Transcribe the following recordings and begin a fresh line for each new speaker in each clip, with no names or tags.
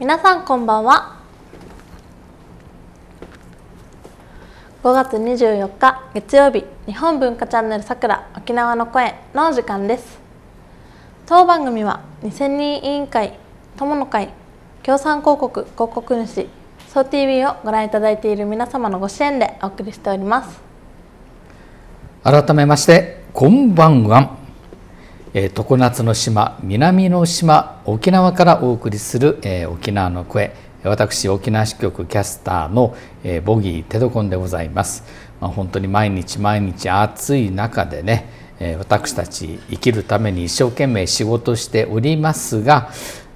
皆さんこんばんは5月24日月曜日日本文化チャンネルさくら沖縄の声の時間です当番組は2000人委員会友の会協賛広告広告主そう TV をご覧いただいている皆様のご支援でお送りしております
改めましてこんばんはえー、常夏の島南の島沖縄からお送りする、えー、沖縄の声私沖縄支局キャスターの、えー、ボギーテドコンでございます、まあ、本当に毎日毎日暑い中でね、えー、私たち生きるために一生懸命仕事しておりますが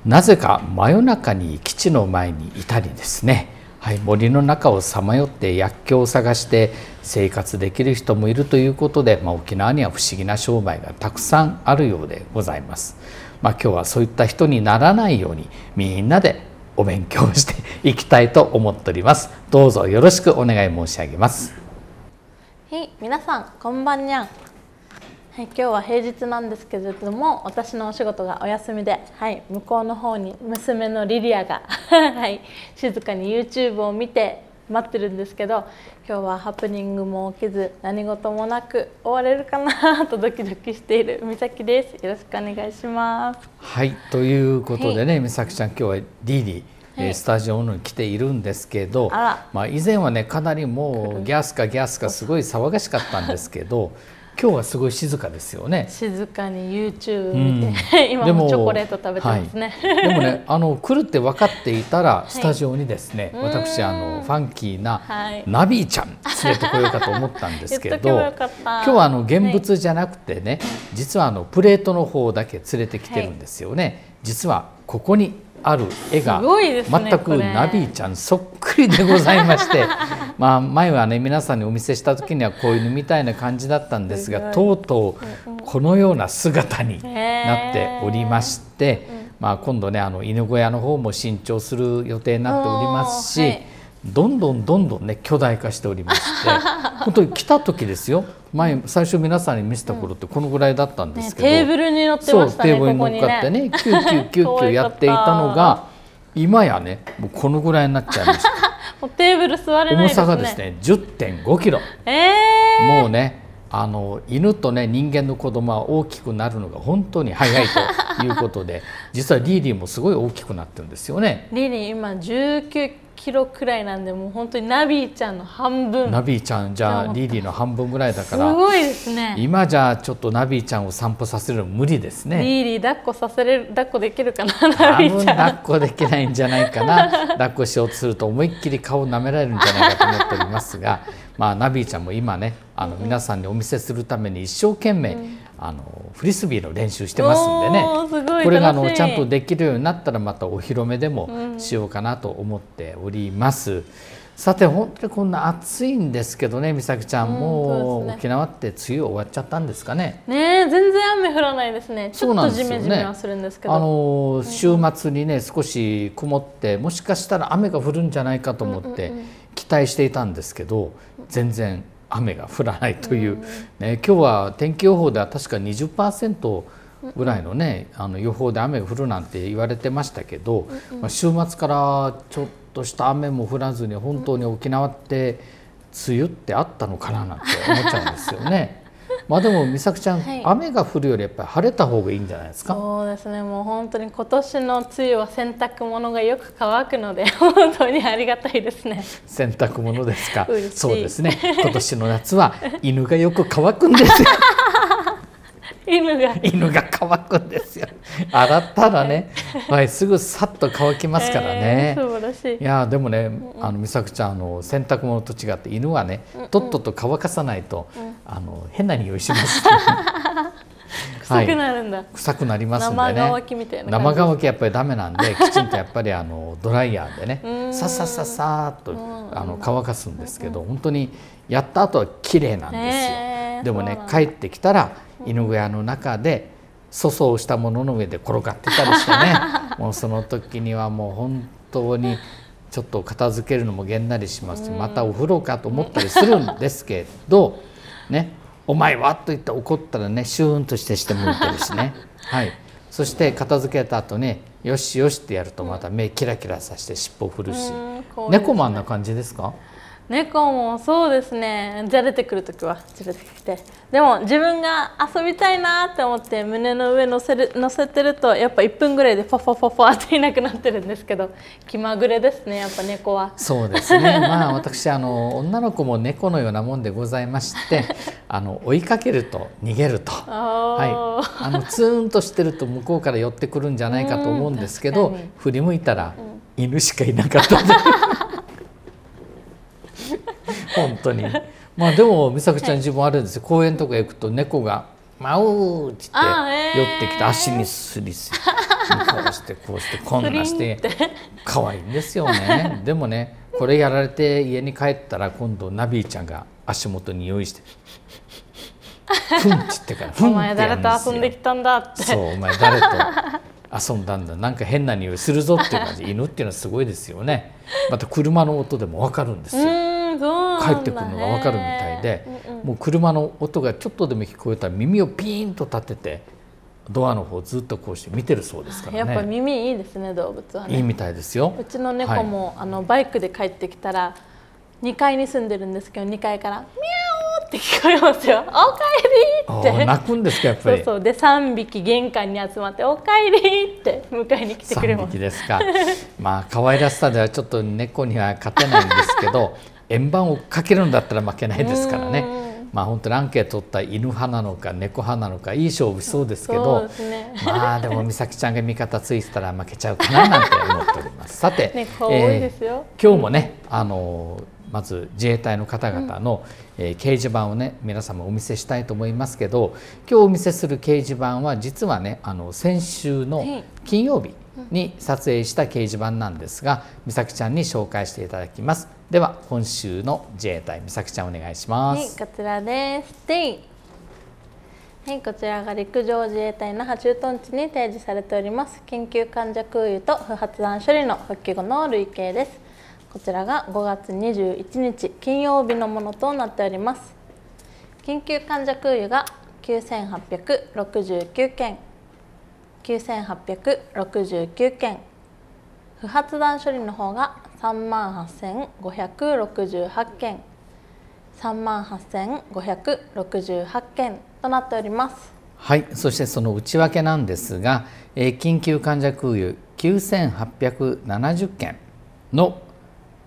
なぜか真夜中に基地の前にいたりですねはい、森の中をさまよって薬莢を探して生活できる人もいるということで、まあ、沖縄には不思議な商売がたくさんあるようでございます。まあ、今日はそういった人にならないようにみんなでお勉強していきたいと思っております。どうぞよろしくお願い申し上げます。
はい、皆さんこんばんにゃん。はい、今日は平日なんですけれども私のお仕事がお休みで、はい、向こうの方に娘のリリアが はい、静かに YouTube を見て待ってるんですけど今日はハプニングも起きず何事もなく終われるかなとドキドキしている美咲ですよろしくお願いします
はいということでね、はい、美咲ちゃん今日はリリえスタジオに来ているんですけど、まあ、以前はねかなりもうギャスかギャスかすごい騒がしかったんですけど 今日はすごい静かですよね。
静かに YouTube 見て、うん、今もチョコレート食べてますね。でもはい、もね、
あの来るって分かっていたらスタジオにですね、はい、私あのファンキーなナビーちゃん連れてこようかと思ったんですけど、今日はあの現物じゃなくてね、実はあのプレートの方だけ連れてきてるんですよね。実はここにある絵が、全くナビーちゃんそっくりでございまして まあ前はね皆さんにお見せした時にはこういうみたいな感じだったんですがとうとうこのような姿に
な
っておりまして、まあ、今度ねあの犬小屋の方も新調する予定になっておりますし。どんどんどんどんね巨大化しておりまして 本当に来た時ですよ前最初皆さんに見せた頃ってこのぐらいだったんですけど、うんね、テー
ブルに乗ってましたねテーブルに乗っかってねここね9999やっていたのが
今やねもうこのぐらいになっちゃいまし
た テーブル座れない、ね、重さがですね
10.5キロ、えー、もうねあの犬とね人間の子供は大きくなるのが本当に早いということで実はリーリーもすごい大きくなってるんですよね。
リーリー今19キロくらいなんでもう本当にナビーちゃんの半分ナ
ビーちゃんじゃあリリーの半分ぐらいだからすごいですね今じゃあちょっとナビーちゃんを散歩させるの無理ですねリ
リー抱っこさせれる抱っこできるかなナビーちゃん抱っ
こできないんじゃないかな 抱っこしようとすると思いっきり顔を舐められるんじゃないかと思っておりますがまあナビーちゃんも今ねあの皆さんにお見せするために一生懸命、うんあのフリスビーの練習してます
んでねこれがあのちゃんとで
きるようになったらまたお披露目でもしようかなと思っております。うん、さて本当にこんな暑いんですけどね美咲ちゃん、うん、もう、沖縄って梅雨終わっちゃったんですか
ねね全然雨降らないですねちょっとじめじめはするんですけど、ね、あ
の週末にね少し曇ってもしかしたら雨が降るんじゃないかと思って期待していたんですけど全然雨が降らないという、ね、今日は天気予報では確か20%ぐらいのね、あの予報で雨が降るなんて言われてましたけど、まあ、週末からちょっとした雨も降らずに本当に沖縄って梅雨ってあったのかななんて思っちゃうんですよね。まあでも美咲ちゃん、はい、雨が降るよりやっぱり晴れた方がいいんじゃないですか
そうですねもう本当に今年の梅雨は洗濯物がよく乾くので 本当にありがたいですね
洗濯物ですか そうですね今年の夏は犬がよく乾くんですよ 犬が犬が乾くんですよ洗ったらね、はい、すぐさっと乾きますからね、えー、素晴らしいいやでもね、あの美咲ちゃんあの洗濯物と違って犬はね、とっとと乾かさないと、うん、あの変な匂いします、ね、臭くなるんだ、はい、臭くなりますんでね生乾きみたいな生乾きやっぱりダメなんできちんとやっぱりあの ドライヤーでねささささっとあの乾かすんですけど、ん本当にやった後は綺麗なんですよ、
えー、
でもね帰ってきたら犬小屋の中で粗相したものの上で転がってたりしてね もうその時にはもう本当にちょっと片付けるのもげんなりしますしまたお風呂かと思ったりするんですけどねお前はと言って怒ったらねシューンとしてして向いてるしね、はい、そして片付けた後によしよしってやるとまた目キラキラさせて尻尾振るし、猫もあんな感じですか、
猫もそうですねじゃれてくる時はじゃれてきてでも自分が遊びたいなって思って胸の上乗せる乗せてるとやっぱ1分ぐらいでファファファファっていなくなってるんですけど気まぐれですねやっぱ猫は
そうですね まあ私あの女の子も猫のようなもんでございまして あの追いかけると逃げると、
はい、あの
ツーンとしてると向こうから寄ってくるんじゃないかと思うんですけど振り向いたら、犬しかいなかった本当に まあでも美咲ちゃん自分あるんですよ、公園とか行くと猫が「まう」っつって寄ってきて足にすりすりこうしてこうしてこんなして可愛いんですよね でもねこれやられて家に帰ったら今度ナビーちゃんが足元に用意して「ふん」っつってから「ふん」ってお前誰と遊んで
きたんだってそうお前誰と
遊んだんだなんか変な匂いするぞっていう感じ犬っていうのはすごいですよねまた車の音でも分かるんです
よ。帰ってくるのが分かるみたいで、もう
車の音がちょっとでも聞こえたら耳をピーンと立ててドアの方ずっとこうして見てるそうですから、ね、やっぱ
耳いいですね動物は、ね、いいみたい
ですようちの猫も、
あのバイクで帰ってきたら2階に住んでるんですけど2階からミャオって聞こえますよ「おかえり!」って
泣くんですかやっぱりそうそう
で3匹玄関に集まって「おかえり!」って迎えに来てくれます3匹
ですかまあ可愛らしさではちょっと猫には勝てないんですけど 円盤をかけるんだったら負けないですからね。まあ本当にアンケート取った犬派なのか猫派なのかいい勝負しそうですけど、ね、まあでも美咲ちゃんが味方ついてたら負けちゃうかななんて思っております。さて、ねえー、今日もねあのまず自衛隊の方々の、うん、えー、掲示板をね皆様お見せしたいと思いますけど今日お見せする掲示板は実はねあの先週の金曜日に撮影した掲示板なんですが美咲ちゃんに紹介していただきます。では今週の自衛隊美咲ちゃんお願いします。はい、
こちらです。はい、こちらが陸上自衛隊那覇駐屯地に提示されております緊急患者空輸と不発弾処理の復帰後の累計です。こちらが5月21日金曜日のものとなっております。緊急患者空輸が9869件、9869件、不発弾処理の方が3万8568件3万8568件となっております
はいそしてその内訳なんですが、緊急患者空輸9870件の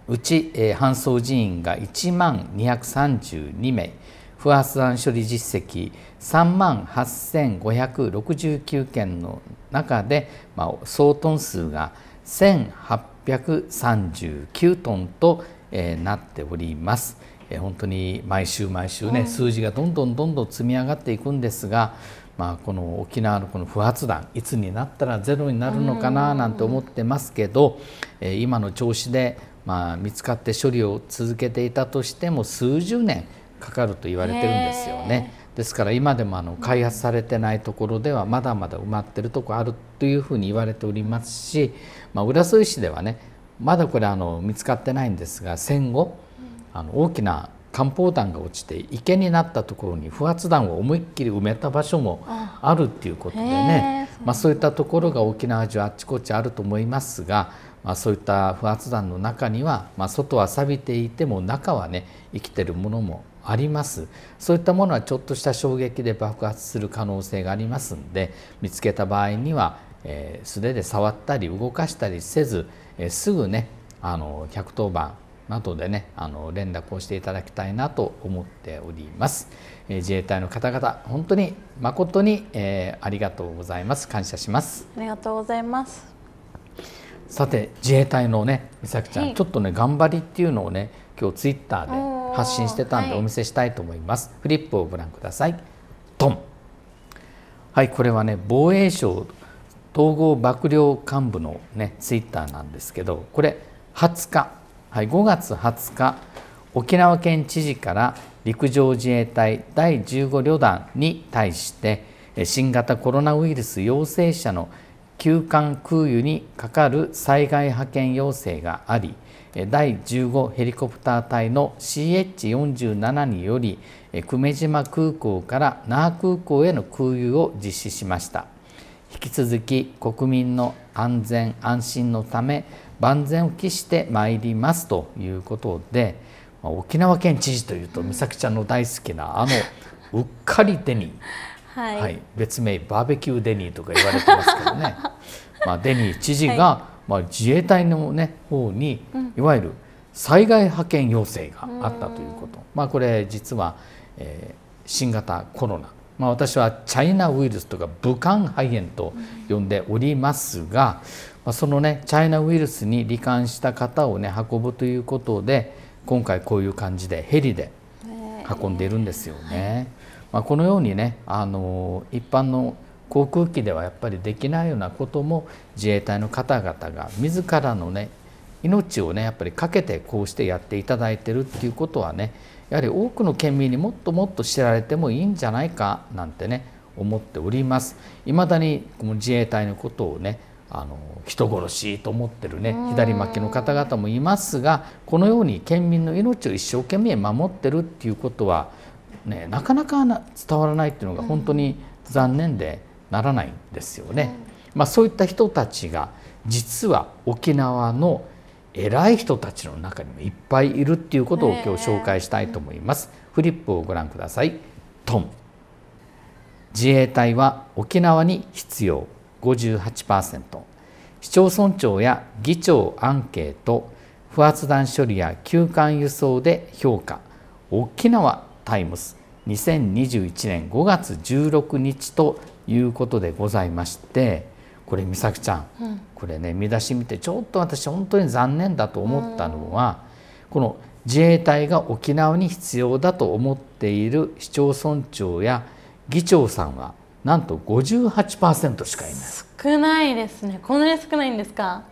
うち、搬送人員が1万232名不発弾処理実績3万8569件の中で、まあ、総トン数が1800 839トンと、えー、なっております。えー、本当に毎週毎週ね、数字がどんどんどんどん積み上がっていくんですが、まあ、この沖縄のこの不発弾いつになったらゼロになるのかななんて思ってますけど、えー、今の調子で、まあ、見つかって処理を続けていたとしても数十年かかると言われてるんですよね。ですから今でもあの開発されてないところではまだまだ埋まってるとこあるというふうに言われておりますし、まあ、浦添市ではねまだこれあの見つかってないんですが戦後あの大きな漢方弾が落ちて池になったところに不発弾を思いっきり埋めた場所もあるっていうことでねまあ、そういったところが沖縄中あっちこっちあると思いますが、まあ、そういった不発弾の中には、まあ、外は錆びていても中はね生きてるものもありますそういったものはちょっとした衝撃で爆発する可能性がありますんで見つけた場合には、え素手で触ったり動かしたりせず、えすぐねあの110番などでねあの連絡をしていただきたいなと思っております、え自衛隊の方々本当に誠に、えー、ありがとうございます感謝します
ありがとうございます
さて自衛隊のね美咲ちゃん、はい、ちょっとね頑張りっていうのをね今日ツイッターで発信してたんでお見せしたいと思います、はい、フリップをご覧くださいドンはいこれはね防衛省統合幕僚幹部のねツイッターなんですけどこれ20日、はい、5月20日沖縄県知事から陸上自衛隊第15旅団に対して新型コロナウイルス陽性者の休館空輸にかかる災害派遣要請があり第15ヘリコプター隊の CH47 により久米島空港から那覇空港への空輸を実施しました引き続き国民の安全安心のため万全を期してまいりますということで沖縄県知事というと美咲ちゃんの大好きなあの うっかりデニーはい、はい、別名バーベキューデニーとか言われてますけどね、まあ、デニー知事がまあ、自衛隊の、ね、方にいわゆる災害派遣要請があったということ、まあ、これ実は、えー、新型コロナ、まあ、私はチャイナウイルスとか武漢肺炎と呼んでおりますが、まあ、そのねチャイナウイルスに罹患した方をね運ぶということで今回こういう感じでヘリで運んでいるんですよね。まあ、このようにねあの一般の航空機ではやっぱりできないようなことも自衛隊の方々が自らのね命をねやっぱりかけてこうしてやっていただいてるっていうことはねやはり多くの県民にもっともっと知られてもいいんじゃないかなんてね思っております。未だにこの自衛隊のことをねあの人殺しと思ってるね左巻きの方々もいますがこのように県民の命を一生懸命守ってるっていうことは、ね、なかなか伝わらないっていうのが本当に残念で。ならないんですよね。まあ、そういった人たちが実は沖縄の偉い人たちの中にもいっぱいいるっていうことを今日紹介したいと思います。フリップをご覧ください。トン。自衛隊は沖縄に必要58%。市町村長や議長アンケート、不発弾処理や休館輸送で評価。沖縄タイムス2021年5月16日ということでございましてこれ美咲ちゃん、うん、これね見出し見てちょっと私本当に残念だと思ったのは、うん、この自衛隊が沖縄に必要だと思っている市町村長や議長さんはなんと58%しかいない
少ないですねこんなに少ないんですか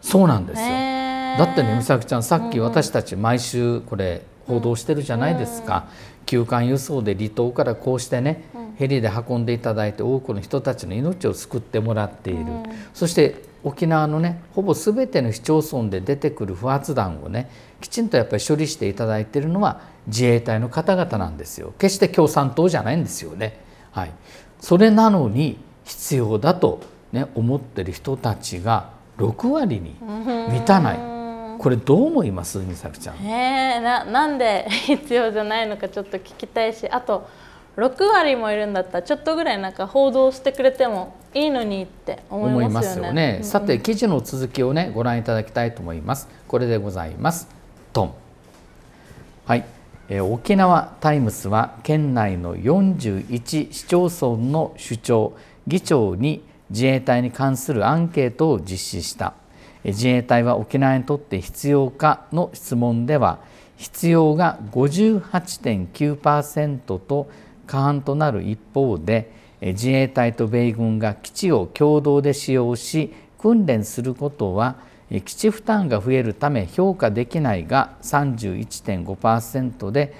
そうなんですよ
だ
ってね美咲ちゃんさっき私たち毎週これ報道してるじゃないですか、うん、休館輸送で離島からこうしてね、ヘリで運んでいただいて多くの人たちの命を救ってもらっている、うん、そして沖縄のねほぼ全ての市町村で出てくる不発弾をねきちんとやっぱり処理していただいているのは自衛隊の方々なんですよ決して共産党じゃないんですよね。はい、それなのに必要だと、ね、思っている人たちが6割に
満たな
い。うんこれどう思います美咲ちゃん。
えー、ななんで必要じゃないのかちょっと聞きたいしあと6割もいるんだったらちょっとぐらいなんか報道してくれてもいいのにって思いますよね、ねうん、さて
記事の続きをねご覧いただきたいと思いますこれでございますドンはい、えー、沖縄タイムスは県内の41市町村の首長議長に自衛隊に関するアンケートを実施した自衛隊は沖縄にとって必要かの質問では必要が58.9%と過半となる一方で自衛隊と米軍が基地を共同で使用し訓練することは基地負担が増えるため評価できないが31.5%で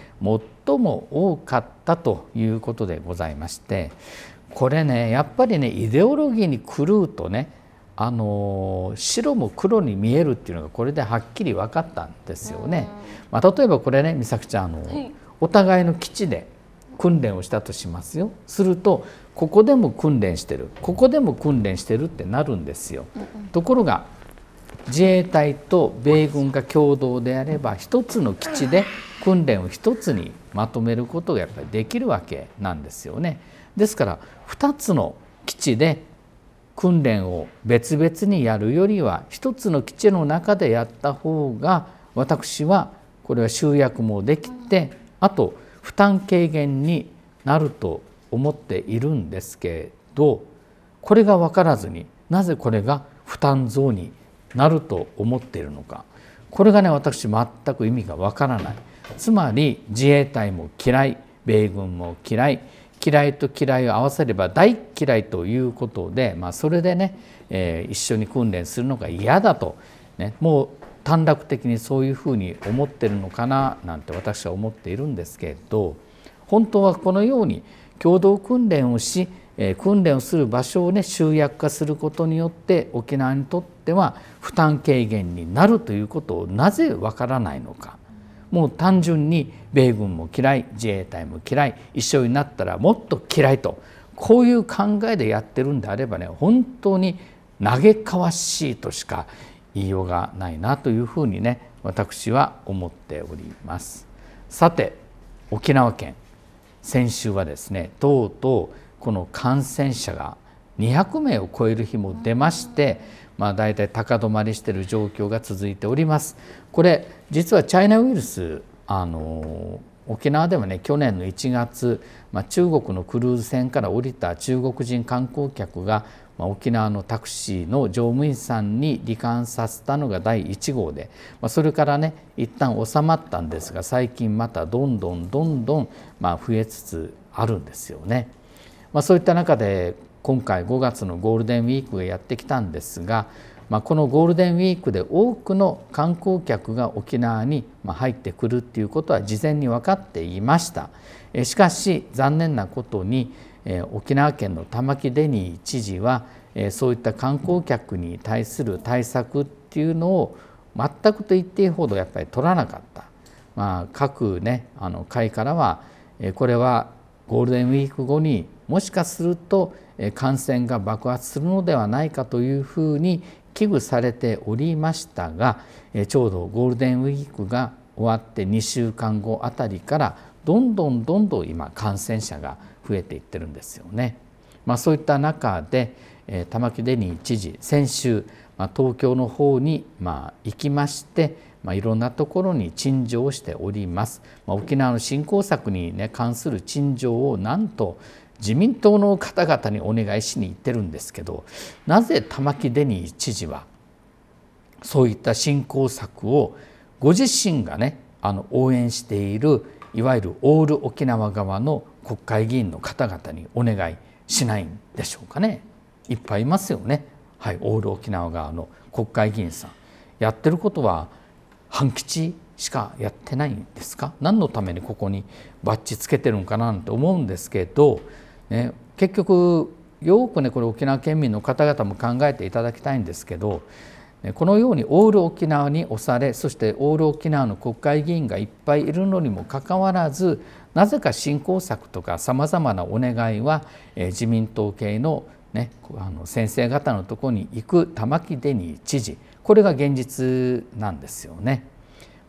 最も多かったということでございましてこれねやっぱりねイデオロギーに狂うとねあの白も黒に見えるっていうのがこれではっきり分かったんですよね。まあ、例えばこれね美咲ちゃんあの、はい、お互いの基地で訓練をしたとしますよするとここでも訓練してるここでも訓練してるってなるんですよ。ところが自衛隊と米軍が共同であれば一つの基地で訓練を一つにまとめることがやっぱりできるわけなんですよね。ですから2つの基地で訓練を別々にやるよりは一つの基地の中でやった方が私はこれは集約もできてあと負担軽減になると思っているんですけどこれが分からずになぜこれが負担増になると思っているのかこれがね私全く意味が分からないつまり自衛隊も嫌い米軍も嫌い嫌いと嫌いを合わせれば大嫌いということで、まあ、それでね、えー、一緒に訓練するのが嫌だと、ね、もう短絡的にそういうふうに思ってるのかななんて私は思っているんですけれど本当はこのように共同訓練をし訓練をする場所をね集約化することによって沖縄にとっては負担軽減になるということをなぜわからないのかもう単純に米軍も嫌い自衛隊も嫌い一緒になったらもっと嫌いとこういう考えでやってるんであればね本当に嘆かわしいとしか言いようがないなというふうにね私は思っておりますさて沖縄県先週はですねとうとうこの感染者が200名を超える日も出まして、まあ、だいたい高止まりしている状況が続いております。これ実はチャイナウイルスあの沖縄ではね去年の1月、まあ、中国のクルーズ船から降りた中国人観光客がまあ、沖縄のタクシーの乗務員さんに罹患させたのが第1号で、まあ、それからね一旦収まったんですが最近またどんどんどんどんま増えつつあるんですよね。まあ、そういった中で今回5月のゴールデンウィークがやってきたんですが、まあ、このゴールデンウィークで多くの観光客が沖縄に入ってくるっていうことは事前に分かっていましたしかし残念なことに沖縄県の玉城デニー知事は、そういった観光客に対する対策っていうのを全くと言っていいほどやっぱり取らなかった、まあ、各、ね、あの会からは、これはゴールデンウィーク後にもしかすると感染が爆発するのではないかというふうに危惧されておりましたがちょうどゴールデンウィークが終わって2週間後あたりからどんどんどんどん今感染者が増えていってるんですよね。まあ、そういった中で、え玉城デニー知事先週、まあ、東京の方に、まあ、行きまして、まあ、いろんなところに陳情をしております、まあ、沖縄の振興策に、ね、関する陳情をなんと自民党の方々にお願いしに行ってるんですけどなぜ玉城デニー知事はそういった振興策をご自身がねあの応援しているいわゆるオール沖縄側の国会議員の方々にお願いしないんでしょうかねいっぱいいますよね、はい、オール沖縄側の国会議員さんやってることは半吉しかやってないんですか何のためにここにバッチつけてるんかななて思うんですけど、ね、結局よくねこれ沖縄県民の方々も考えていただきたいんですけどこのようにオール沖縄に押されそしてオール沖縄の国会議員がいっぱいいるのにもかかわらずなぜか振興策とかさまざまなお願いは、え自民党系の,、ね、あの先生方のとこに行く玉城デニー知事これが現実なんですよね。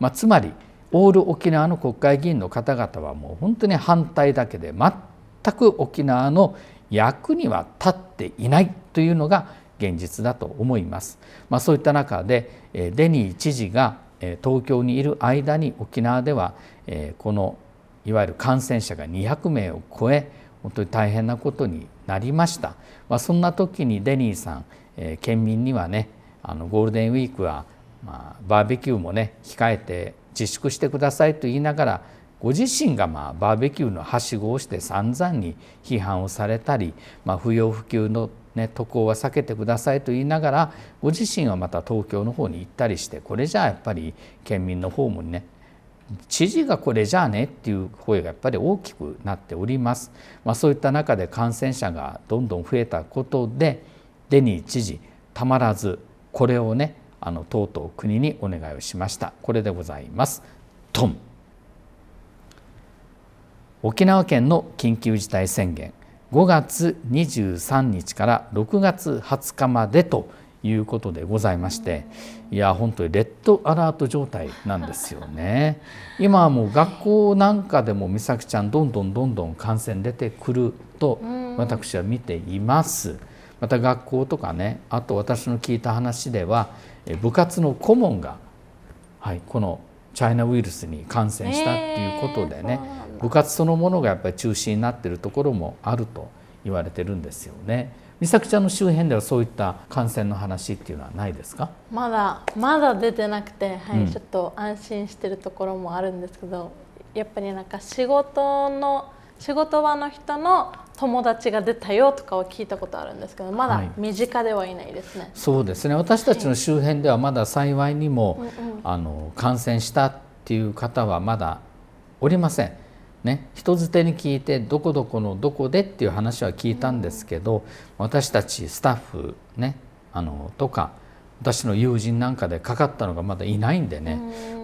まあ、つまりオール沖縄の国会議員の方々はもう本当に反対だけで全く沖縄の役には立っていないというのが現実だと思います。まあ、そういった中でデニー知事が東京にいる間に沖縄ではこのいわゆる感染者が200名を超え本当に大変なことになりました、まあ、そんな時にデニーさん、えー、県民にはねあのゴールデンウィークは、まあ、バーベキューもね控えて自粛してくださいと言いながらご自身がまあバーベキューのはしごをして散々に批判をされたり、まあ、不要不急の、ね、渡航は避けてくださいと言いながらご自身はまた東京の方に行ったりしてこれじゃあやっぱり県民の方もね知事がこれじゃあねっていう声がやっぱり大きくなっております。まあ、そういった中で感染者がどんどん増えたことでデニー知事たまらずこれをねあのとうとう国にお願いをしました。これでございます。トン沖縄県の緊急事態宣言5月23日から6月20日までということでございましていや本当にレッドアラート状態なんですよね 今はもう学校なんかでも美咲ちゃんどんどんどんどん感染出てくると私は見ていますまた学校とかねあと私の聞いた話では部活の顧問が、はい、このチャイナウイルスに感染したっていうことでね、えー、部活そのものがやっぱり中止になってるところもあると言われてるんですよね。美咲ちゃんの周辺ではそういった感染の話っていうのはないですか
まだまだ出てなくて、はい、うん、ちょっと安心してるところもあるんですけどやっぱりなんか仕事の仕事場の人の友達が出たよとかは聞いたことあるんですけどまだ身近ではいないですね、はい、
そうですね私たちの周辺ではまだ幸いにも、はい、あの感染したっていう方はまだおりません。ね、人づてに聞いてどこどこのどこでっていう話は聞いたんですけど私たちスタッフ、ね、あのとか私の友人なんかでかかったのがまだいないんでね、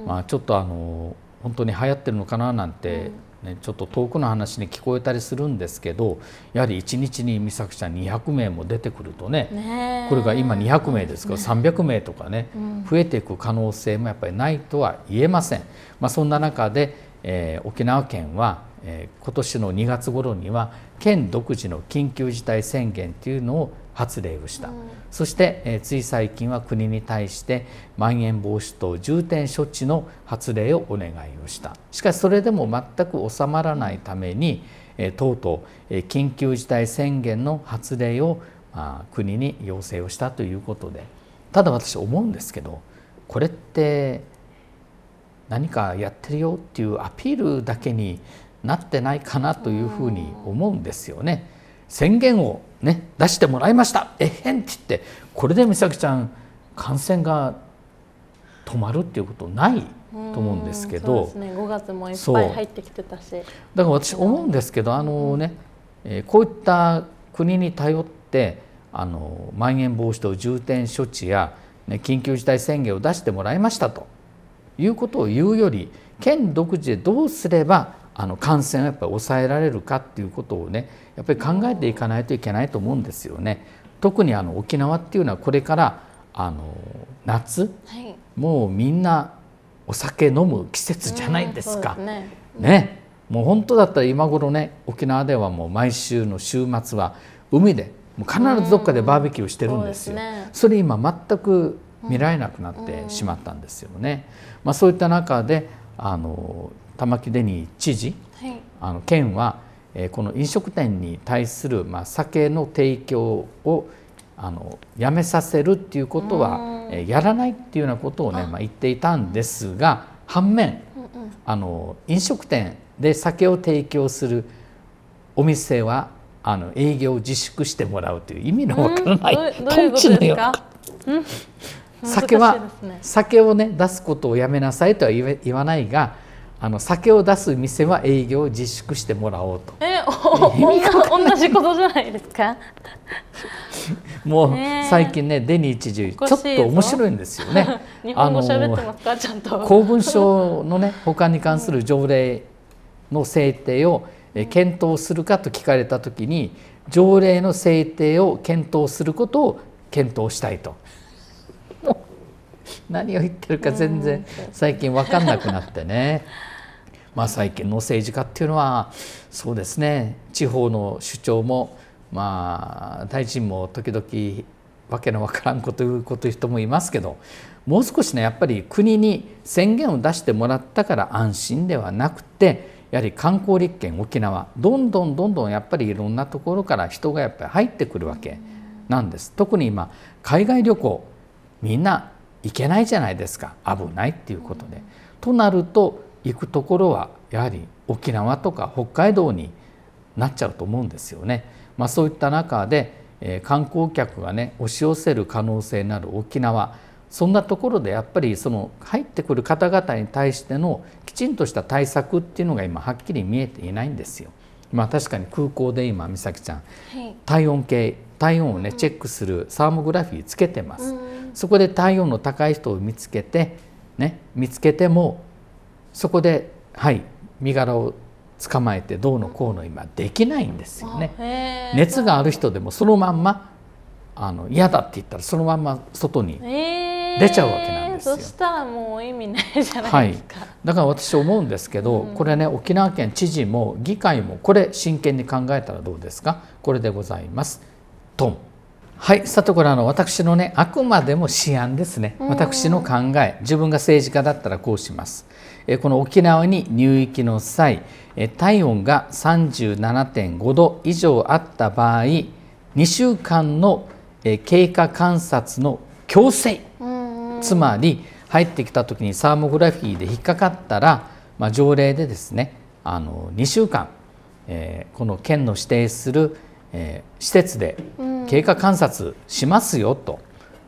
まあ、ちょっとあの本当に流行ってるのかななんて、ね、ちょっと遠くの話に聞こえたりするんですけどやはり1日に美咲ちゃん200名も出てくるとねこれが今200名ですから300名とかね、増えていく可能性もやっぱりないとは言えません。まあ、そんな中でえー、沖縄県は、えー、今年の2月頃には県独自の緊急事態宣言というのを発令をした、うん、そして、えー、つい最近は国に対してまん延防止等重点処置の発令をお願いをしたしかしそれでも全く収まらないために、えー、とうとう、えー、緊急事態宣言の発令を、まあ、国に要請をしたということでただ私思うんですけどこれって何かやってるよっていうアピールだけになってないかなというふうに思うんですよね。宣言を、ね、出してもらいましたえへんって言ってこれで美咲ちゃん感染が止まるっていうことない
と思うんですけどそう、ね、5月もいっぱい入ってきてたしだか
ら私思うんですけどあのね、えこういった国に頼ってあのまん延防止等重点措置や、ね、緊急事態宣言を出してもらいましたと。いうことを言うより県独自でどうすればあの感染をやっぱり抑えられるかっていうことをねやっぱり考えていかないといけないと思うんですよね。特にあの沖縄っていうのはこれからあの夏、はい、もうみんなお酒飲む季節じゃないですか。う
ん、ね、ね、
もう本当だったら今頃ね沖縄ではもう毎週の週末は海でもう必ずどっかでバーベキューしてるんですよ。うんそすね、それ今全く見られなくなってしまったんですよね。まあ、そういった中であの玉城デニー知事、はい、あの県は、えー、この飲食店に対する、まあ、酒の提供をあのやめさせるっていうことは、えー、やらないっていうようなことをねまあ、言っていたんですが反面、あの飲食店で酒を提供するお店はあの営業を自粛してもらうという意味のわからない、うん、どういうことですか、酒は、ね、酒をね出すことをやめなさいとは言わないがあの酒を出す店は営業を自粛してもらおうと
えお同じことじゃないですか
もう、最近ねデニー知事ちょっと面白いんですよね 日本語喋ってますかちゃんと公文書のね保管に関する条例の制定を検討するかと聞かれた時に条例の制定を検討することを検討したいと 何を言ってるか全然最近分かんなくなってね。まあ、最近の政治家っていうのはそうですね地方の首長も、まあ、大臣も時々わけのわからんこと言うこと人もいますけどもう少しねやっぱり国に宣言を出してもらったから安心ではなくてやはり観光立憲沖縄どんどんどんどんやっぱりいろんなところから人がやっぱり入ってくるわけなんです。特に今海外旅行みんないけないじゃないですか危ないっていうことで。となると行くところはやはり沖縄とか北海道になっちゃうと思うんですよね。まあ、そういった中で、え観光客がね押し寄せる可能性のある沖縄そんなところでやっぱりその入ってくる方々に対してのきちんとした対策っていうのが今はっきり見えていないんですよ。まあ、確かに空港で今美咲ちゃん、体温計体温をねチェックするサーモグラフィーつけてます。そこで体温の高い人を見つけて、ね、見つけてもそこではい身柄を捕まえてどうのこうの今できないんですよ
ね。熱
がある人でもそのまんまあの嫌だって言ったらそのまんま外に
出ちゃうわけなんですよ。そしたらもう意味ないじゃないで
すか。はい、だから私思うんですけど、うん、これね沖縄県知事も議会もこれ真剣に考えたらどうですかこれでございます。トンはい、さとこれあの私のねあくまでも思案ですね私の考え自分が政治家だったらこうしますえこの沖縄に入域の際え体温が37.5度以上あった場合2週間のえ経過観察の強制つまり入ってきた時にサーモグラフィーで引っかかったら、まあ、条例でですねあの2週間、えー、この県の指定するえー、施設で経過観察しますよと、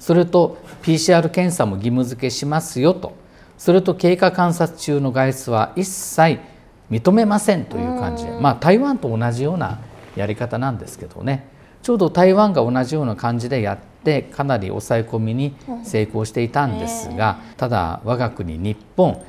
それと PCR 検査も義務付けしますよとそれと経過観察中の外出は一切認めませんという感じで、まあ、台湾と同じようなやり方なんですけどねちょうど台湾が同じような感じでやってかなり抑え込みに成功していたんですが、ただ我が国日本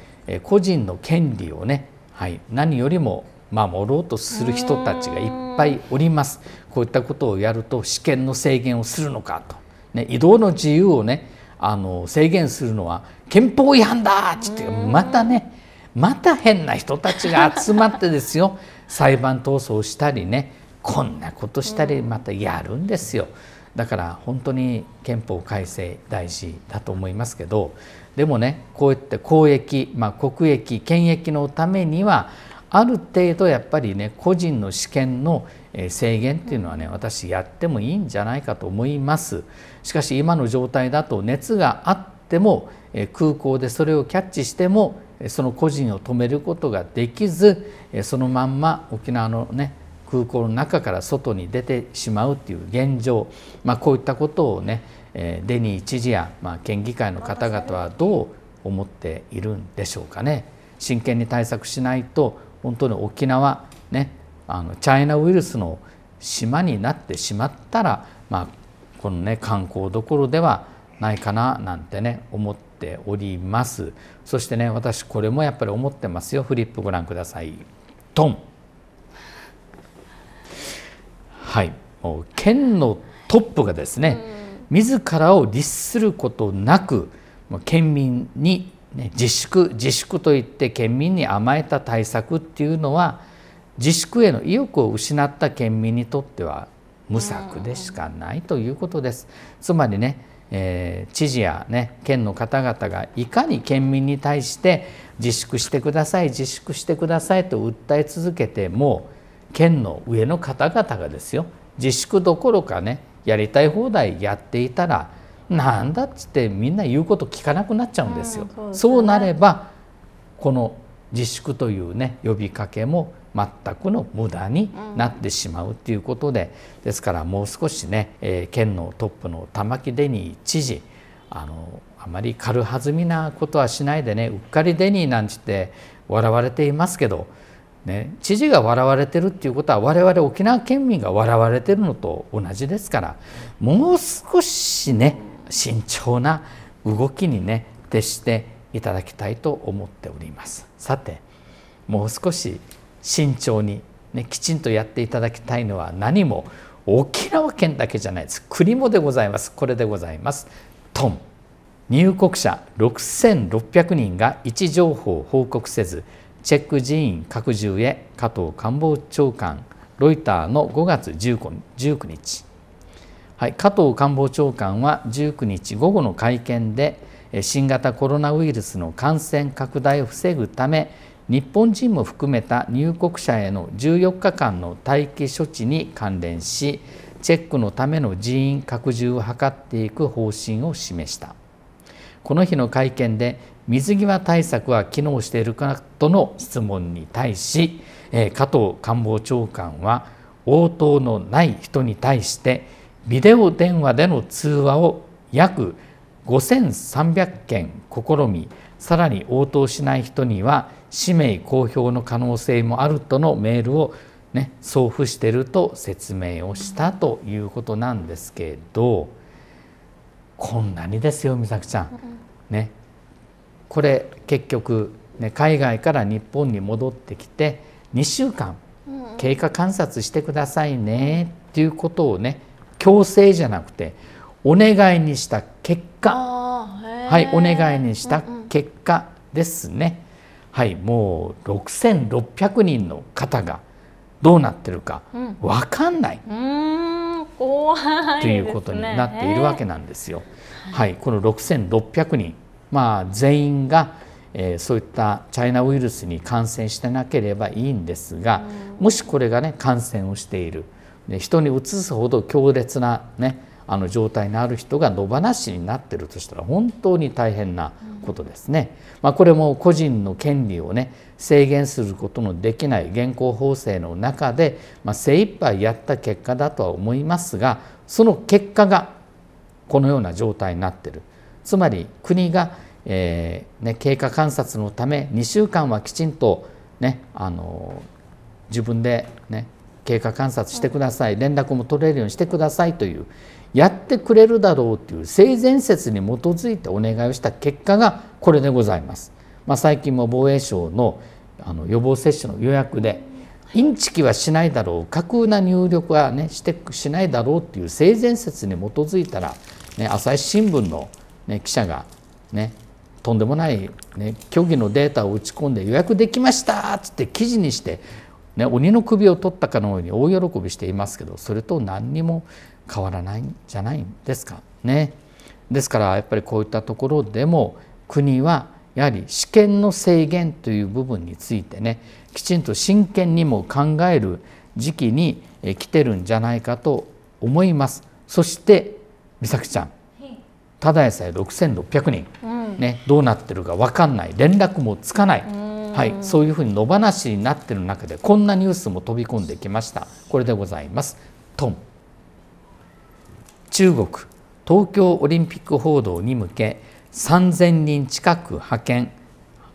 個人の権利をね、はい、何よりも守ろうとする人たちがいっぱいおります。こういったことをやると私権の制限をするのかと、ね、移動の自由をねあの制限するのは憲法違反だっつってまたねまた変な人たちが集まってですよ 裁判闘争したりねこんなことしたりまたやるんですよ。だから本当に憲法改正大事だと思いますけどでもねこうやって公益、まあ、国益権益のためにはある程度やっぱりね個人の試験の制限っていうのはね私やってもいいんじゃないかと思いますしかし今の状態だと熱があっても空港でそれをキャッチしてもその個人を止めることができずそのまんま沖縄のね空港の中から外に出てしまうっていう現状、まあ、こういったことをねデニー知事や、まあ、県議会の方々はどう思っているんでしょうかね。真剣に対策しないと本当に沖縄ねあのチャイナウイルスの島になってしまったら、まあ、このね観光どころではないかななんてね思っておりますそしてね私これもやっぱり思ってますよフリップご覧くださいトンはいもう県のトップがですね、自らを律することなく県民にね、自粛自粛といって県民に甘えた対策っていうのは自粛への意欲を失った県民にとっては無策でしかないということです。つまりね、えー、知事や、ね、県の方々がいかに県民に対して自粛してください自粛してくださいと訴え続けても県の上の方々がですよ自粛どころかねやりたい放題やっていたらなんだっつってみんな言うこと聞かなくなっちゃうんですよ。うんそうすね、そうなればこの自粛というね呼びかけも全くの無駄になってしまうということで、うん、ですからもう少しね、えー、県のトップの玉城デニー知事あのあまり軽はずみなことはしないでねうっかりデニーなんちって笑われていますけど、ね、知事が笑われてるっていうことは我々沖縄県民が笑われてるのと同じですからもう少しね、慎重な動きにね徹していただきたいと思っておりますさてもう少し慎重に、ね、きちんとやっていただきたいのは何も沖縄県だけじゃないです国もでございますこれでございますトン入国者6600人が位置情報を報告せずチェック人員拡充へ加藤官房長官ロイターの5月19日はい、加藤官房長官は19日午後の会見で新型コロナウイルスの感染拡大を防ぐため日本人も含めた入国者への14日間の待機処置に関連しチェックのための人員拡充を図っていく方針を示したこの日の会見で水際対策は機能しているかとの質問に対し加藤官房長官は応答のない人に対してビデオ電話での通話を約5300件試みさらに応答しない人には氏名公表の可能性もあるとのメールを、ね、送付してると説明をしたということなんですけどこんなにですよ美咲ちゃん。ね、これ結局、ね、海外から日本に戻ってきて2週間経過観察してくださいねっていうことをね強制じゃなくてお願いにした結果はいお願いにした結果ですね、うんうん、はいもう6600人の方がどうなってるか分かんな
い、うん、ということになっているわけな
んですよ。はい、この6600人、まあ、全員が、えー、そういったチャイナウイルスに感染してなければいいんですが、もしこれがね感染をしている。人にうつすほど強烈な、ね、あの状態のある人が野放しになってるとしたら本当に大変なことですね。まあ、これも個人の権利をね制限することのできない現行法制の中で、まあ、精一杯やった結果だとは思いますがその結果がこのような状態になってる。つまり国が、えーね、経過観察のため2週間はきちんと、ね、あの自分で、ね、経過観察してください連絡も取れるようにしてくださいというやってくれるだろうという性善説に基づいてお願いをした結果がこれでございます。まあ、最近も防衛省のあの予防接種の予約でインチキはしないだろう架空な入力は、ね、してしないだろうっていう性善説に基づいたら、ね、朝日新聞の、ね、記者が、ね、とんでもない、ね、虚偽のデータを打ち込んで予約できましたっつって記事にしてね、鬼の首を取ったかのように大喜びしていますけどそれと何にも変わらないんじゃないんですかね。ですからやっぱりこういったところでも国はやはり試験の制限という部分についてねきちんと真剣にも考える時期に来てるんじゃないかと思います。そして美咲ちゃんただでさえ6600人、うん、ね、どうなってるか分かんない連絡もつかない。うんはい、そういうふうに野放しになってる中でこんなニュースも飛び込んできましたこれでございますトン中国東京オリンピック報道に向け3000人近く派遣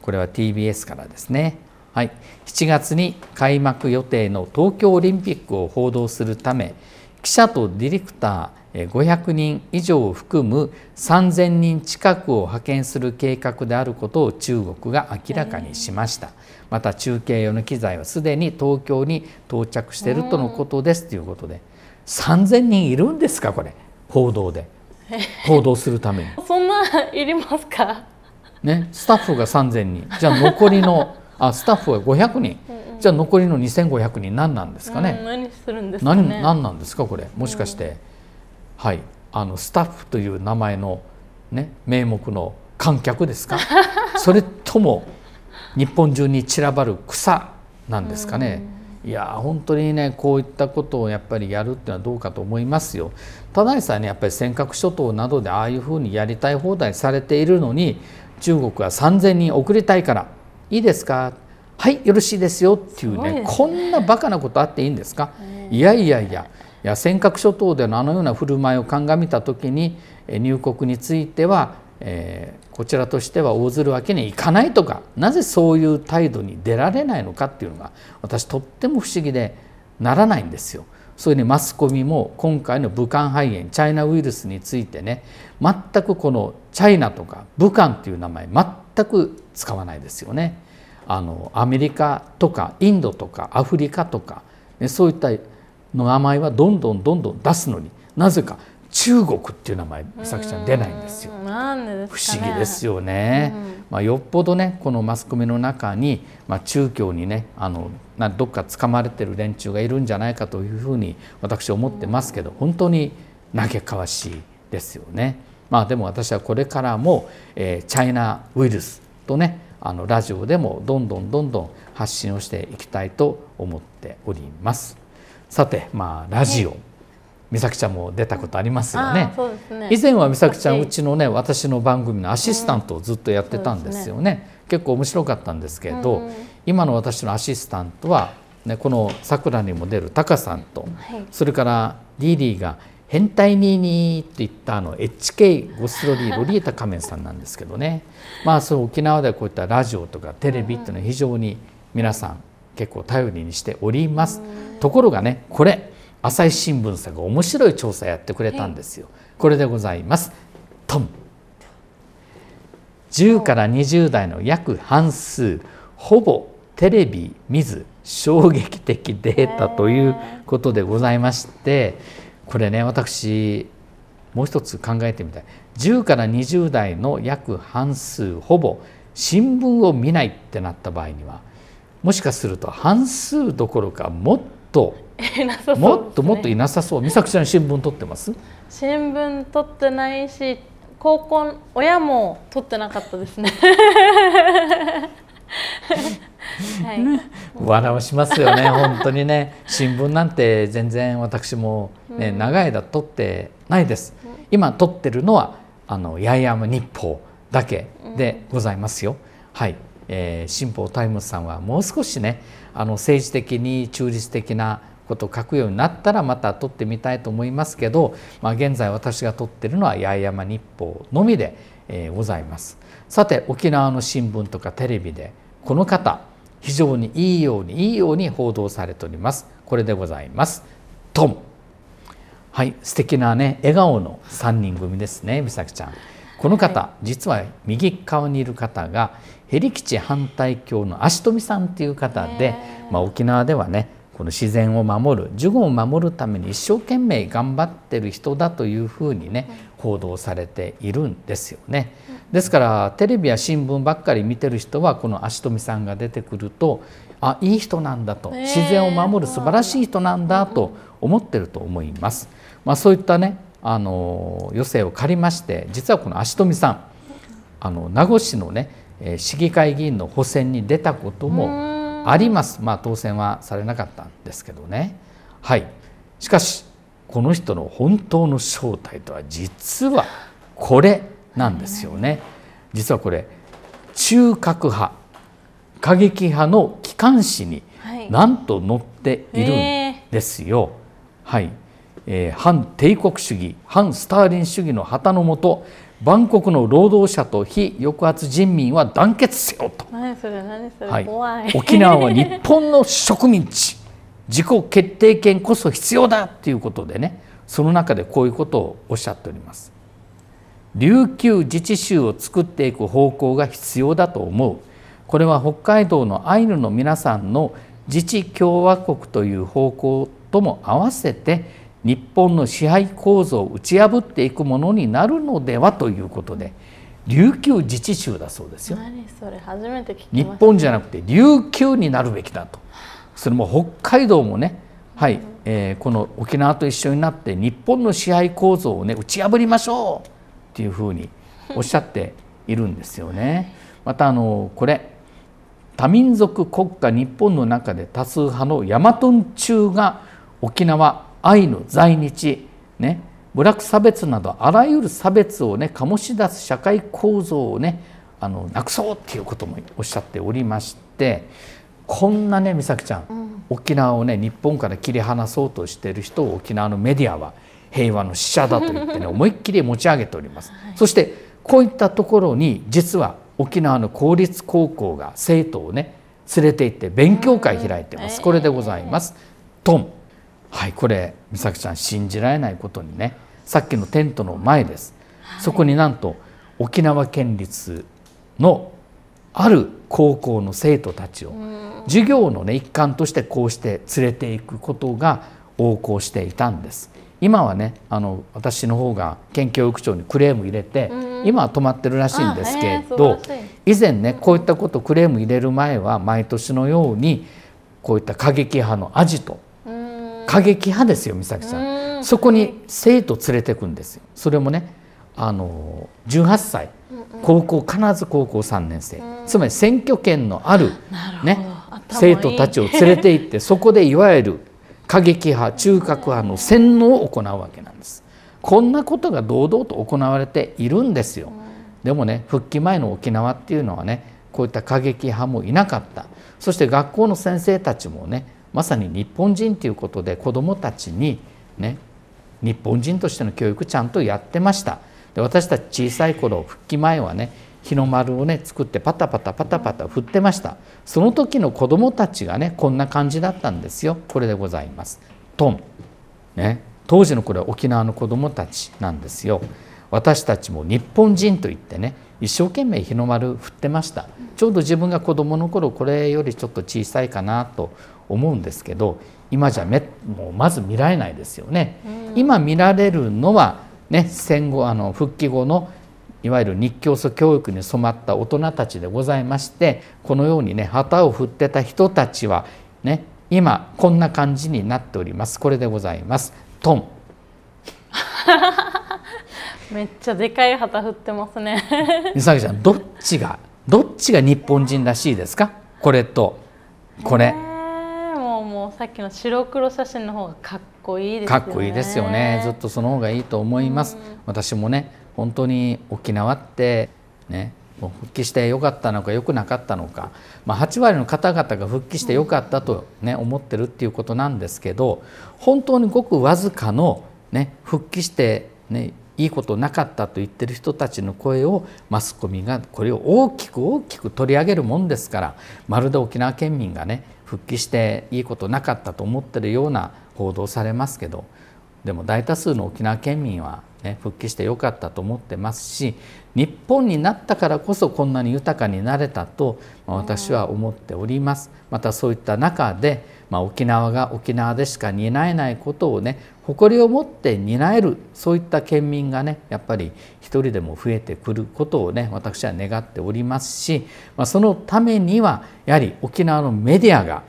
これは TBS からですね、はい、7月に開幕予定の東京オリンピックを報道するため記者とディレクター500人以上を含む3,000人近くを派遣する計画であることを中国が明らかにしました。また中継用の機材はすでに東京に到着しているとのことですということで3,000人いるんですかこれ報道で 報道するために。
そんないりますか
ね、スタッフが3,000人じゃあ残りのあスタッフが500人、じゃあ残りの2,500人何なんですかね、
何するんですか、ね、何何な
んですかこれもしかして。うんはい、あのスタッフという名前の、ね、名目の観客ですか それとも日本中に散らばる草なんですかね。いや本当にねこういったことをやっぱりやるっていうのはどうかと思いますよ。ただでさえねやっぱり尖閣諸島などでああいうふうにやりたい放題されているのに中国は3,000人送りたいからいいですかはいよろしいですよっていうね、ね、こんなバカなことあっていいんですか、いやいやいやや尖閣諸島でのあのような振る舞いを鑑みた時に入国については、えー、こちらとしては応ずるわけにはいかないとかなぜそういう態度に出られないのかっていうのが私とっても不思議でならないんですよ。そういうにマスコミも今回の武漢肺炎チャイナウイルスについてね全くこのチャイナとか武漢っていう名前全く使わないですよね。あのアメリカとかインドとかアフリカとか、ね、そういったの名前はどんどんどんどん出すのになぜか中国っていう名前美咲ちゃん出ないん
ですよ。すね、不思議です
よね。うん、まあ、よっぽどねこのマスコミの中に、まあ、中共にねあのなどっか掴まれてる連中がいるんじゃないかというふうに私思ってますけど、うん、本当に嘆かわしいですよね。まあ、でも私はこれからも、えー、チャイナウイルスとねあのラジオでもどんどんどんどん発信をしていきたいと思っております。さて、まあ、ラジオ、美咲ちゃんも出たことありますよね。
ね以前は美咲ちゃんう
ちのね私の番組のアシスタントをずっとやってたんですよね。ね結構面白かったんですけど、今の私のアシスタントは、ね、この「さくら」にも出るタカさんと、はい、それからリリーが「変態ニーニー」って言ったあの HK ゴスロリーロリエタ仮面さんなんですけどねまあそう沖縄ではこういったラジオとかテレビっていうのは非常に皆さん結構頼りにしております。ところがねこれ朝日新聞さんが面白い調査やってくれたんですよ。これでございます。トン10から20代の約半数ほぼテレビ見ず衝撃的データということでございましてこれね私もう一つ考えてみたい10から20代の約半数ほぼ新聞を見ないってなった場合にはもしかすると半数どころかもっと、
ね、もっともっとい
なさそう美咲ちゃん新聞取ってます
新聞取ってないし高校親も取ってなかったですね はい、
笑わしますよね本当にね新聞なんて全然私もね、うん、長い間取ってないです、今取ってるのはあの八重山日報だけでございますよ、うん、はいえー、新法タイムズさんはもう少しねあの政治的に中立的なことを書くようになったらまた撮ってみたいと思いますけど、まあ、現在私が撮ってるのは八重山日報のみで、えー、ございます。さて沖縄の新聞とかテレビでこの方非常にいいようにいいように報道されております。これでございます。トンはい素敵なね笑顔の3人組ですね美咲ちゃん。この方、はい、実は右側にいる方がヘリ基地反対教の足富さんという方で、まあ、沖縄ではねこの自然を守る守護を守るために一生懸命頑張ってる人だというふうにね、報道されているんですよね。ですからテレビや新聞ばっかり見てる人はこの足富さんが出てくるとあいい人なんだと自然を守る素晴らしい人なんだと思ってると思います。まあ、そういったねあの余生を借りまして実はこの足富さんあの名護市のね市議会議員の補選に出たこともあります、まあ、当選はされなかったんですけどね、はい、しかしこの人の本当の正体とは実はこれなんですよね。実はこれ中核派過激派の機関誌になんと載っているんですよ。はい、はいえー、反帝国主義反スターリン主義の旗のもと万国の労働者と非抑圧人民は団結せよと、
はい、沖縄は日
本の植民地自己決定権こそ必要だということでねその中でこういうことをおっしゃっております。琉球自治州を作っていく方向が必要だと思うこれは北海道のアイヌの皆さんの自治共和国という方向とも合わせて日本の支配構造を打ち破っていくものになるのではということで琉球自治州だそうですよ日本じゃなくて琉球になるべきだとそれも北海道もねはい、えー、この沖縄と一緒になって日本の支配構造をね打ち破りましょうっていうふうにおっしゃっているんですよね。またあのこれ多民族国家日本の中で多数派の大和トン中が沖縄愛の在日、ね、部落差別などあらゆる差別をね醸し出す社会構造をねあのなくそうっていうこともおっしゃっておりましてこんなね美咲ちゃん、うん、沖縄をね日本から切り離そうとしている人を沖縄のメディアは平和の使者だと言ってね 思いっきり持ち上げております。はい、そしてこういったところに実は沖縄の公立高校が生徒をね連れて行って勉強会開いてます。これでございます。トンはいこれ美咲ちゃん信じられないことにねさっきのテントの前です、はい、そこになんと沖縄県立のある高校の生徒たちを授業の、ね、一環としてこうして連れていくことが横行していたんです。今はねあの私の方が県教育長にクレーム入れて今は止まってるらしいんですけど以前ねこういったことクレーム入れる前は毎年のようにこういった過激派のアジト過激派ですよ美咲さん、んそこに生徒連れてくんですよそれもねあの18歳高校必ず高校3年生つまり選挙権のあるね、ね、生徒たちを連れて行ってそこでいわゆる 過激派中核派の洗脳を行うわけなんです。こんなことが堂々と行われているんですよ。でもね復帰前の沖縄っていうのはねこういった過激派もいなかったそして学校の先生たちもねまさに日本人ということで子どもたちにね日本人としての教育ちゃんとやってましたで私たち小さい頃復帰前はね日の丸をね作ってパタパタパタパタ振ってましたその時の子どもたちがねこんな感じだったんですよこれでございますトン、ね、当時のこれは沖縄の子どもたちなんですよ私たちも日本人と言ってね一生懸命日の丸振ってましたちょうど自分が子どもの頃これよりちょっと小さいかなと思うんですけど今じゃめもうまず見られないですよね。今見られるのは、ね、戦後あの復帰後のいわゆる日教祖教育に染まった大人たちでございましてこのようにね旗を振ってた人たちはね今こんな感じになっておりますこれでございますトン
めっちゃでかい旗振ってますねさ咲 ちゃ
んどっちがどっちが日本人らしいですかこれとこれ。
さっきの白黒写真の方がかっこいいですよねかっこいいですよねず
っとその方がいいと思います、私もね本当に沖縄ってね復帰してよかったのかよくなかったのか、まあ、8割の方々が復帰してよかったと、ね、思ってるっていうことなんですけど本当にごくわずかの、ね、復帰して、ね、いいことなかったと言ってる人たちの声をマスコミがこれを大きく大きく取り上げるもんですからまるで沖縄県民がね復帰していいことなかったと思ってるような報道されますけどでも大多数の沖縄県民は、ね、復帰してよかったと思ってますし日本になったからこそこんなに豊かになれたと私は思っております。またそういった中でまあ、沖縄が沖縄でしか担えないことをね誇りを持って担えるそういった県民がねやっぱり一人でも増えてくることをね私は願っておりますし、まあ、そのためにはやはり沖縄のメディアが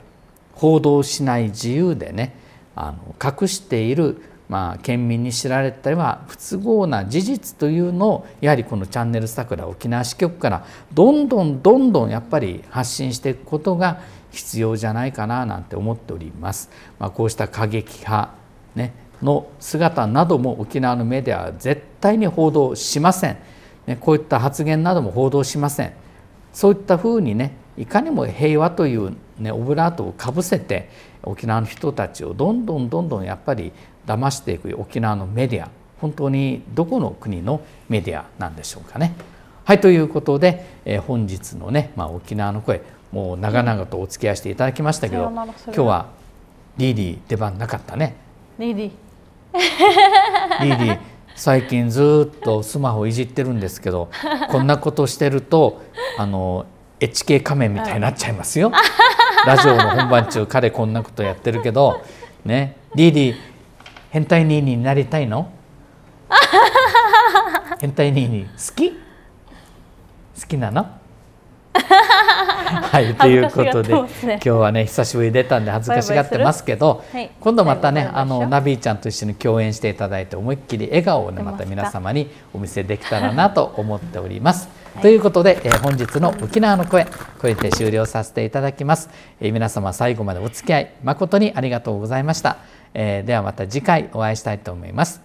報道しない自由でねあの隠しているまあ、県民に知られたりは不都合な事実というのをやはりこの「チャンネル桜沖縄支局からどんどんどんどんやっぱり発信していくことが必要じゃないかななんて思っております。まあ、こうした過激派、ね、の姿なども沖縄のメディアは絶対に報道しません。ね、こういった発言なども報道しません。そういったふうにねいかにも平和という、ね、オブラートをかぶせて沖縄の人たちをどんどんどんどんやっぱり騙していく沖縄のメディア本当にどこの国のメディアなんでしょうかね。はいということで、えー、本日のね、まあ、沖縄の声もう長々とお付き合いしていただきましたけど、今日はリーリー出番なかったね。
リーリー リーリー
最近ずっとスマホいじってるんですけどこんなことしてるとあの HK 仮面みたいになっちゃいますよ。ラジオの本番中彼こんなことやってるけどねリーリー変態ニーニーになりたいの 変態ニーニー好き好きなの はいということで、ね、今日はね久しぶりに出たんで恥ずかしがってますけど、はい、今度またねあのナビーちゃんと一緒に共演していただいて思いっきり笑顔をねまた皆様にお見せできたらなと思っております。ということで、えー、本日の沖縄の声これで終了させていただきます、えー、皆様最後までお付き合い誠にありがとうございました。えー、ではまた次回お会いしたいと思います。